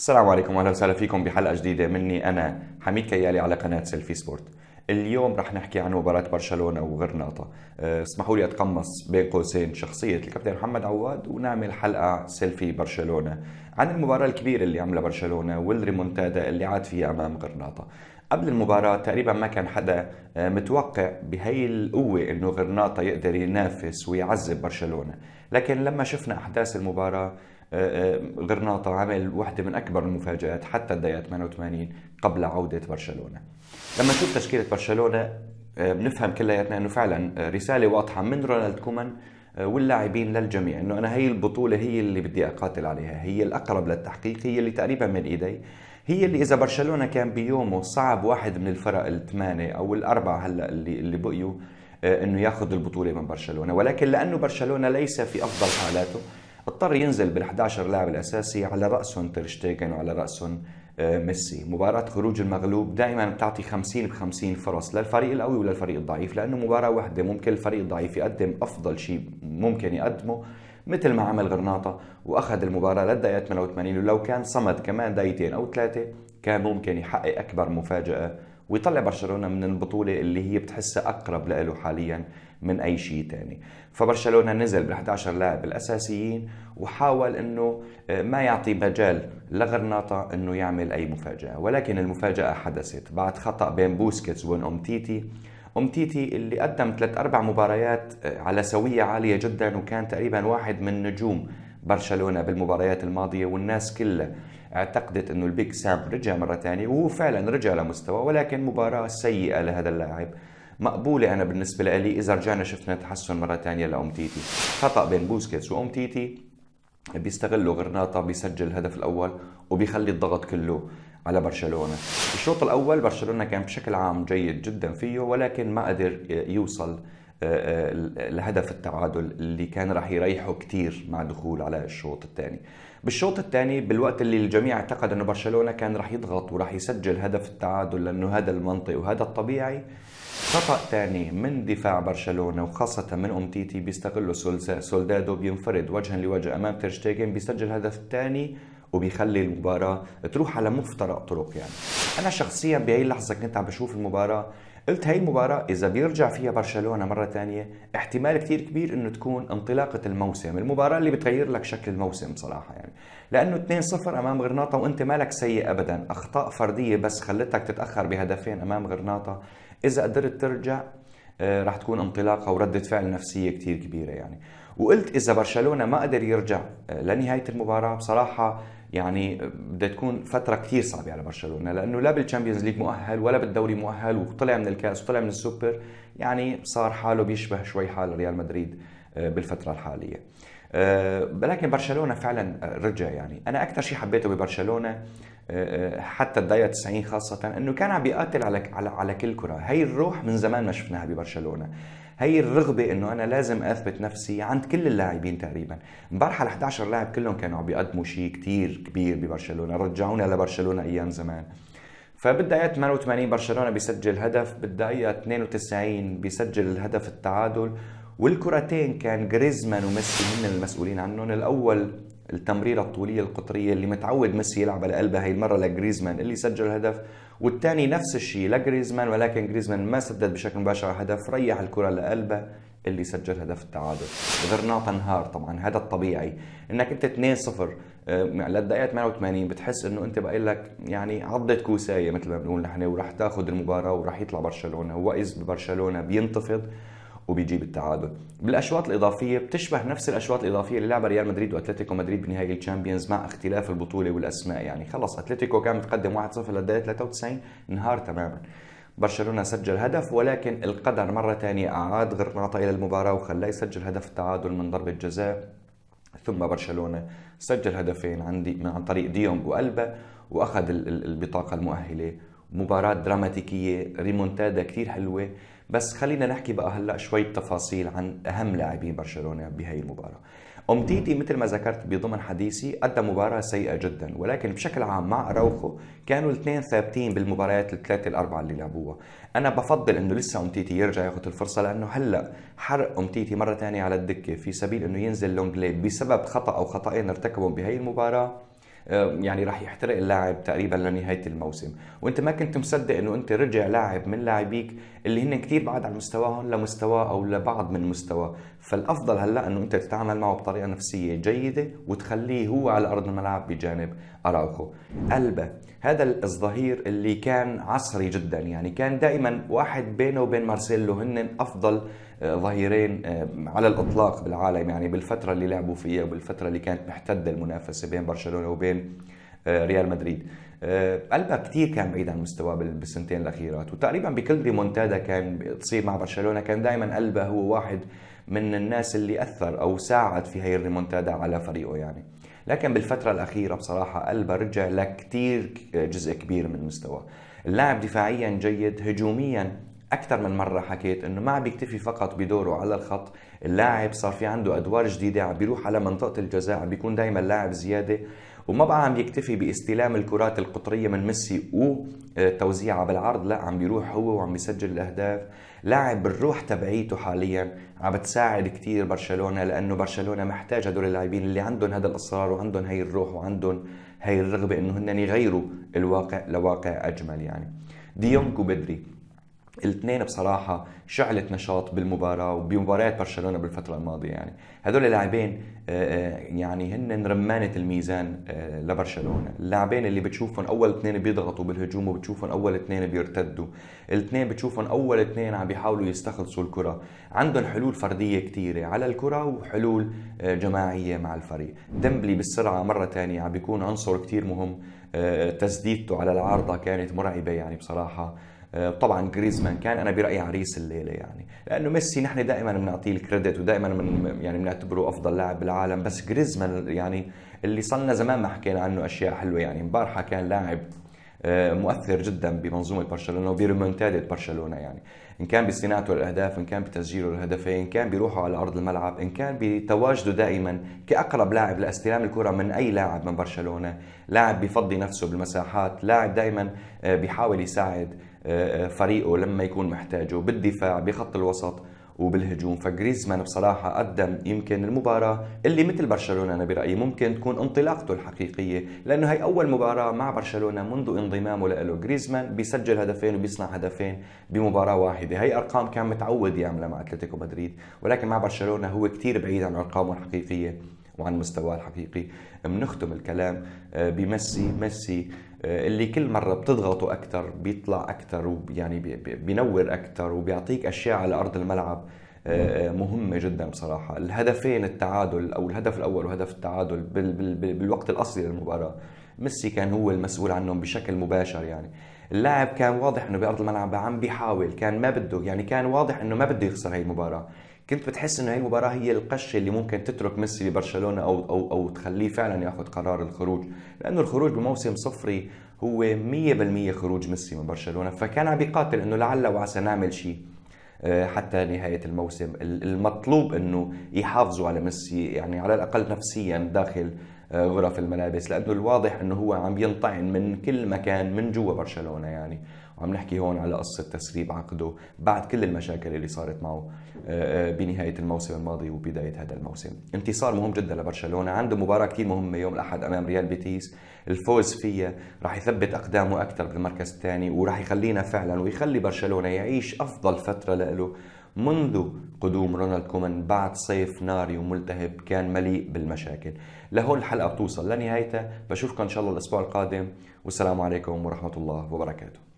السلام عليكم واهلا وسهلا فيكم بحلقه جديده مني انا حميد كيالي على قناه سيلفي سبورت اليوم رح نحكي عن مباراة برشلونة وغرناطة أه، اسمحوا لي أتقمص بين قوسين شخصية الكابتن محمد عواد ونعمل حلقة سيلفي برشلونة عن المباراة الكبيرة اللي عملها برشلونة والريمونتادا اللي عاد فيها أمام غرناطة قبل المباراة تقريبا ما كان حدا أه، متوقع بهي القوة انه غرناطة يقدر ينافس ويعذب برشلونة، لكن لما شفنا احداث المباراة آه، آه، غرناطة عمل واحدة من أكبر المفاجآت حتى الدقيقة 88 قبل عودة برشلونة لما نشوف تشكيلة برشلونة آه، بنفهم كلياتنا انه فعلا رساله واضحه من رونالد كومان واللاعبين للجميع انه انا هي البطوله هي اللي بدي اقاتل عليها هي الاقرب للتحقيق هي اللي تقريبا من ايدي هي اللي اذا برشلونه كان بيومه صعب واحد من الفرق الثمانيه او الاربعه هلا اللي اللي بقيوا انه ياخذ البطوله من برشلونه ولكن لانه برشلونه ليس في افضل حالاته اضطر ينزل بال11 لاعب الاساسي على راسهم ترشتيجن وعلى راسهم آه، ميسي مباراة خروج المغلوب دائما بتعطي 50 ب 50 فرص للفريق القوي وللفريق الضعيف لأنه مباراة واحدة ممكن الفريق الضعيف يقدم أفضل شيء ممكن يقدمه مثل ما عمل غرناطة وأخذ المباراة للدقيقة 88 ولو كان صمد كمان دقيقتين أو ثلاثة كان ممكن يحقق أكبر مفاجأة ويطلع برشلونة من البطولة اللي هي بتحسها أقرب له حاليا من اي شيء تاني فبرشلونه نزل بال11 لاعب الاساسيين وحاول انه آه، ما يعطي مجال لغرناطه انه يعمل اي مفاجاه ولكن المفاجاه حدثت بعد خطا بين بوسكيتس وبين امتيتي امتيتي اللي قدم ثلاث اربع مباريات آه، على سويه عاليه جدا وكان تقريبا واحد من نجوم برشلونه بالمباريات الماضيه والناس كلها اعتقدت انه البيك سام رجع مره ثانيه وهو فعلا رجع لمستوى ولكن مباراه سيئه لهذا اللاعب مقبوله انا بالنسبه لي اذا رجعنا شفنا تحسن مره ثانيه تيتي خطا بين بوسكيتس تيتي بيستغلوا غرناطه بيسجل الهدف الاول وبيخلي الضغط كله على برشلونه الشوط الاول برشلونه كان بشكل عام جيد جدا فيه ولكن ما قدر يوصل آه، آه، لهدف التعادل اللي كان راح يريحه كثير مع دخول على الشوط الثاني بالشوط الثاني بالوقت اللي الجميع اعتقد انه برشلونه كان راح يضغط وراح يسجل هدف التعادل لانه هذا المنطق وهذا الطبيعي خطا ثاني من دفاع برشلونه وخاصه من تيتي بيستغلوا سولدادو بينفرد وجها لوجه امام ترشتيجن بيسجل هدف ثاني وبيخلي المباراة تروح على مفترق طرق يعني أنا شخصيا بهي اللحظة كنت عم بشوف المباراة قلت هاي المباراة إذا بيرجع فيها برشلونة مرة ثانية احتمال كتير كبير إنه تكون انطلاقة الموسم، المباراة اللي بتغير لك شكل الموسم صراحة يعني، لأنه 2-0 أمام غرناطة وأنت مالك سيء أبدا، أخطاء فردية بس خلتك تتأخر بهدفين أمام غرناطة، اذا قدرت ترجع آه، رح تكون انطلاقه ورده فعل نفسيه كثير كبيره يعني وقلت اذا برشلونه ما قدر يرجع آه، لنهايه المباراه بصراحه يعني آه، بدها تكون فتره كثير صعبه على برشلونه لانه لا بالتشامبيونز ليج مؤهل ولا بالدوري مؤهل وطلع من الكاس وطلع من السوبر يعني صار حاله بيشبه شوي حال ريال مدريد بالفتره الحاليه ولكن برشلونه فعلا رجع يعني انا اكثر شيء حبيته ببرشلونه حتى الدقيقه 90 خاصه انه كان عم بيقاتل على على كل كره هي الروح من زمان ما شفناها ببرشلونه هي الرغبة انه انا لازم اثبت نفسي عند كل اللاعبين تقريبا، امبارح ال 11 لاعب كلهم كانوا عم بيقدموا شيء كثير كبير ببرشلونه، رجعونا لبرشلونه ايام زمان. فبالدقيقة 88 برشلونة بيسجل هدف، بالدقيقة 92 بيسجل الهدف التعادل، والكرتين كان جريزمان وميسي هن المسؤولين عنهم، الأول التمريره الطوليه القطريه اللي متعود ميسي يلعب على قلبها هي المره لجريزمان اللي سجل الهدف والثاني نفس الشيء لجريزمان ولكن جريزمان ما سدد بشكل مباشر هدف ريح الكره لقلبه اللي سجل هدف التعادل غرناطة نهار طبعا هذا الطبيعي انك انت 2-0 للدقيقة 88 بتحس انه انت بقى لك يعني عضت كوساية مثل ما بنقول نحن وراح تاخذ المباراة وراح يطلع برشلونة هو ببرشلونة بينتفض وبيجيب التعادل بالاشواط الاضافيه بتشبه نفس الاشواط الاضافيه اللي لعبها ريال مدريد واتلتيكو مدريد بنهائي الشامبيونز مع اختلاف البطوله والاسماء يعني خلص اتلتيكو كان متقدم 1-0 للدقيقه 93 انهار تماما برشلونه سجل هدف ولكن القدر مره ثانيه اعاد غرناطه الى المباراه وخلاه يسجل هدف التعادل من ضربه جزاء ثم برشلونه سجل هدفين عندي من عن طريق ديونج والبا واخذ البطاقه المؤهله مباراة دراماتيكية ريمونتادا كثير حلوة بس خلينا نحكي بقى هلا شوي تفاصيل عن اهم لاعبين برشلونه بهي المباراه أمتيتي مثل ما ذكرت بضمن حديثي أدى مباراة سيئة جدا ولكن بشكل عام مع أراوخو كانوا الاثنين ثابتين بالمباريات الثلاثة الأربعة اللي لعبوها أنا بفضل أنه لسه أمتيتي يرجع ياخذ الفرصة لأنه هلأ حرق أمتيتي مرة ثانية على الدكة في سبيل أنه ينزل لونج لي بسبب خطأ أو خطأين ارتكبهم بهي المباراة آه، يعني راح يحترق اللاعب تقريبا لنهايه الموسم وانت ما كنت مصدق انه انت رجع لاعب من لاعبيك اللي هن كثير بعد عن مستواهم لمستوى او لبعض من مستوى فالافضل هلا انه انت تتعامل معه بطريقه نفسيه جيده وتخليه هو على ارض الملعب بجانب اراوخو قلبه هذا الظهير اللي كان عصري جدا يعني كان دائما واحد بينه وبين مارسيلو هن افضل آه، ظهيرين آه، على الاطلاق بالعالم يعني بالفتره اللي لعبوا فيها وبالفتره اللي كانت محتده المنافسه بين برشلونه وبين ريال مدريد قلبها آه، كثير كان بعيد عن مستواه بالسنتين الاخيرات وتقريبا بكل ريمونتادا كان تصير مع برشلونه كان دائما قلبه هو واحد من الناس اللي اثر او ساعد في هي الريمونتادا على فريقه يعني لكن بالفتره الاخيره بصراحه قلبه رجع لكثير جزء كبير من مستواه اللاعب دفاعيا جيد هجوميا اكثر من مره حكيت انه ما عم بيكتفي فقط بدوره على الخط اللاعب صار في عنده ادوار جديده عم بيروح على منطقه الجزاء عم بيكون دائما لاعب زياده وما بقى عم يكتفي باستلام الكرات القطريه من ميسي وتوزيعها آه، بالعرض لا عم بيروح هو وعم بيسجل الاهداف لاعب بالروح تبعيته حاليا عم بتساعد كثير برشلونه لانه برشلونه محتاج هدول اللاعبين اللي عندهم هذا الاصرار وعندهم هي الروح وعندهم هي الرغبه انه هن يغيروا الواقع لواقع اجمل يعني ديونج وبدري الاثنين بصراحة شعلة نشاط بالمباراة وبمباريات برشلونة بالفترة الماضية يعني هدول اللاعبين آه، آه، يعني هن رمانة الميزان آه، لبرشلونة اللاعبين اللي بتشوفهم أول اثنين بيضغطوا بالهجوم وبتشوفهم أول اثنين بيرتدوا الاثنين بتشوفهم أول اثنين عم بيحاولوا يستخلصوا الكرة عندهم حلول فردية كثيرة على الكرة وحلول جماعية مع الفريق ديمبلي بالسرعة مرة ثانية عم بيكون عنصر كثير مهم تسديدته على العارضة كانت مرعبة يعني بصراحة آه، طبعا جريزمان كان انا برايي عريس الليله يعني لانه ميسي نحن دائما بنعطيه الكريدت ودائما من يعني بنعتبره افضل لاعب بالعالم بس جريزمان يعني اللي صلنا زمان ما حكينا عنه اشياء حلوه يعني امبارحه كان لاعب آه، مؤثر جدا بمنظومه برشلونه وبريمونتادة برشلونه يعني ان كان بصناعته للاهداف ان كان بتسجيله للهدفين ان كان بروحه على ارض الملعب ان كان بتواجده دائما كاقرب لاعب لاستلام الكره من اي لاعب من برشلونه لاعب بفضي نفسه بالمساحات لاعب دائما آه، بيحاول يساعد آه، آه، فريقه لما يكون محتاجه بالدفاع بخط الوسط وبالهجوم فجريزمان بصراحة قدم يمكن المباراة اللي مثل برشلونة أنا برأيي ممكن تكون انطلاقته الحقيقية لأنه هي أول مباراة مع برشلونة منذ انضمامه له جريزمان بيسجل هدفين وبيصنع هدفين بمباراة واحدة هي أرقام كان متعود يعملها مع أتلتيكو مدريد ولكن مع برشلونة هو كتير بعيد عن أرقامه الحقيقية وعن مستواه الحقيقي بنختم الكلام آه، بميسي ميسي آه، اللي كل مره بتضغطه اكثر بيطلع اكثر ويعني بينور اكثر وبيعطيك اشياء على ارض الملعب آه، نعم. آه، مهمه جدا بصراحه الهدفين التعادل او الهدف الاول وهدف التعادل بالوقت الاصلي للمباراه ميسي كان هو المسؤول عنهم بشكل مباشر يعني اللاعب كان واضح انه بارض الملعب عم بيحاول كان ما بده يعني كان واضح انه ما بده يخسر هي المباراه كنت بتحس انه هي المباراه هي القشه اللي ممكن تترك ميسي ببرشلونه او او او تخليه فعلا ياخذ قرار الخروج لانه الخروج بموسم صفري هو 100% خروج ميسي من برشلونه فكان عم بيقاتل انه لعل وعسى نعمل شيء آه، حتى نهاية الموسم المطلوب أنه يحافظوا على ميسي يعني على الأقل نفسيا داخل آه، غرف الملابس لأنه الواضح أنه هو عم ينطعن من كل مكان من جوا برشلونة يعني وعم نحكي هون على قصة تسريب عقده بعد كل المشاكل اللي صارت معه آه، آه، بنهاية الموسم الماضي وبداية هذا الموسم انتصار مهم جدا لبرشلونة عنده مباراة كثير مهمة يوم الأحد أمام ريال بيتيس الفوز فيها راح يثبت أقدامه أكثر بالمركز الثاني وراح يخلينا فعلا ويخلي برشلونة يعيش أفضل فترة لإله منذ قدوم رونالد كومان بعد صيف ناري وملتهب كان مليء بالمشاكل لهون الحلقة بتوصل لنهايتها بشوفكم إن شاء الله الأسبوع القادم والسلام عليكم ورحمة الله وبركاته